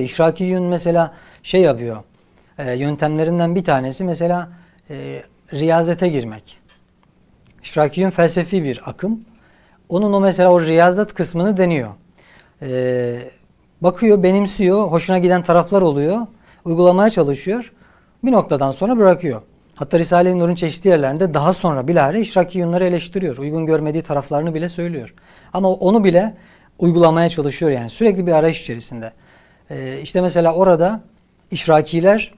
İşraki yön mesela şey yapıyor, e, yöntemlerinden bir tanesi mesela e, riyazete girmek. İşraki yön felsefi bir akım. Onun o mesela o riyazat kısmını deniyor. E, bakıyor, benimsiyor, hoşuna giden taraflar oluyor, uygulamaya çalışıyor. Bir noktadan sonra bırakıyor. Hatta Risale-i Nur'un çeşitli yerlerinde daha sonra bilahare işraki yönleri eleştiriyor. Uygun görmediği taraflarını bile söylüyor. Ama onu bile uygulamaya çalışıyor yani sürekli bir arayış içerisinde. E, işte mesela orada işrakiler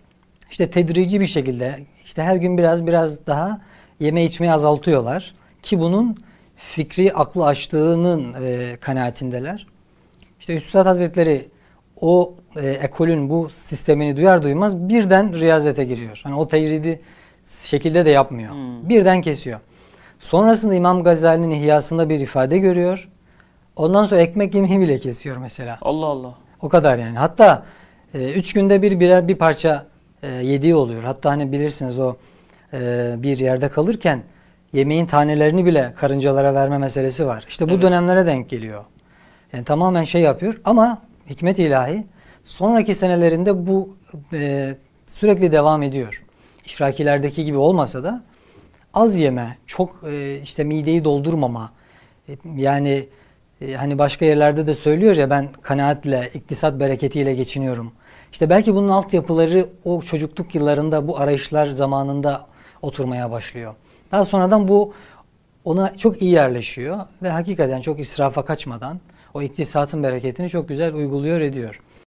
işte tedrici bir şekilde işte her gün biraz biraz daha yeme içmeyi azaltıyorlar ki bunun fikri aklı açtığının e, kanaatindeler. İşte Üstad Hazretleri o e, ekolün bu sistemini duyar duymaz birden riyazete giriyor. Hani o tecridi şekilde de yapmıyor. Hmm. Birden kesiyor. Sonrasında İmam Gazali'nin ihyasında bir ifade görüyor. Ondan sonra ekmek yemeği bile kesiyor mesela. Allah Allah. O kadar yani. Hatta e, üç günde bir birer bir parça e, yediği oluyor. Hatta hani bilirsiniz o e, bir yerde kalırken yemeğin tanelerini bile karıncalara verme meselesi var. İşte bu evet. dönemlere denk geliyor. Yani tamamen şey yapıyor ama hikmet ilahi sonraki senelerinde bu e, sürekli devam ediyor. İfrakilerdeki gibi olmasa da az yeme, çok e, işte mideyi doldurmama, e, yani e, hani başka yerlerde de söylüyor ya ben kanaatle, iktisat bereketiyle geçiniyorum. İşte belki bunun altyapıları o çocukluk yıllarında bu arayışlar zamanında oturmaya başlıyor. Daha sonradan bu ona çok iyi yerleşiyor ve hakikaten çok israfa kaçmadan o iktisatın bereketini çok güzel uyguluyor ediyor.